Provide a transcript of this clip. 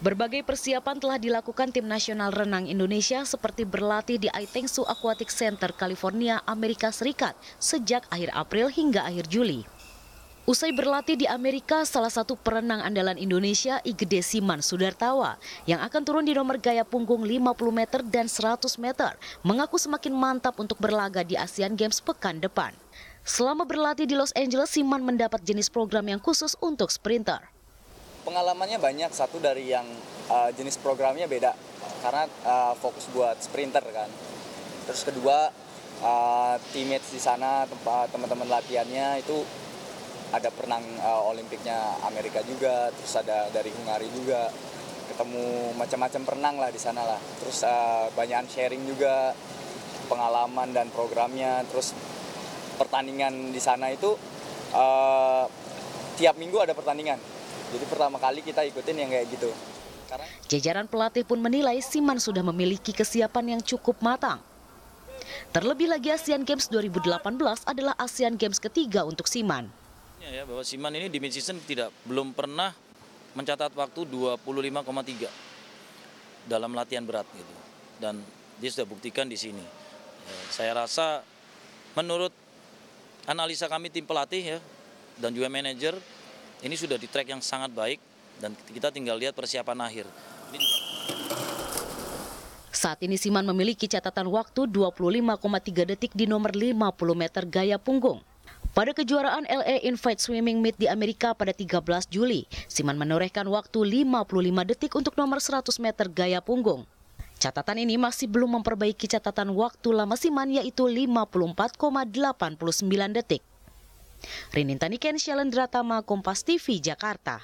berbagai persiapan telah dilakukan tim nasional renang indonesia seperti berlatih di aitengsu aquatic center california amerika serikat sejak akhir april hingga akhir juli Usai berlatih di Amerika, salah satu perenang andalan Indonesia, Igede Siman Sudartawa, yang akan turun di nomor gaya punggung 50 meter dan 100 meter, mengaku semakin mantap untuk berlaga di Asian Games pekan depan. Selama berlatih di Los Angeles, Siman mendapat jenis program yang khusus untuk sprinter pengalamannya banyak satu dari yang uh, jenis programnya beda karena uh, fokus buat sprinter kan terus kedua uh, teammates di sana tempat teman-teman latihannya itu ada perenang uh, olimpiknya Amerika juga terus ada dari Hungari juga ketemu macam-macam perenang lah di sana lah terus uh, banyakan sharing juga pengalaman dan programnya terus pertandingan di sana itu uh, tiap minggu ada pertandingan jadi pertama kali kita ikutin yang kayak gitu. Karena... Jajaran pelatih pun menilai Siman sudah memiliki kesiapan yang cukup matang. Terlebih lagi Asian Games 2018 adalah Asian Games ketiga untuk Siman. Ya, ya bahwa Siman ini di mid season tidak belum pernah mencatat waktu 25,3 dalam latihan berat gitu. Dan dia sudah buktikan di sini. Ya, saya rasa menurut analisa kami tim pelatih ya dan juga manajer ini sudah di track yang sangat baik dan kita tinggal lihat persiapan akhir. Saat ini Siman memiliki catatan waktu 25,3 detik di nomor 50 meter gaya punggung. Pada kejuaraan LA Invite Swimming Meet di Amerika pada 13 Juli, Siman menorehkan waktu 55 detik untuk nomor 100 meter gaya punggung. Catatan ini masih belum memperbaiki catatan waktu lama Siman yaitu 54,89 detik. Rinintaniken Shalendra Tama, Kompas TV, Jakarta.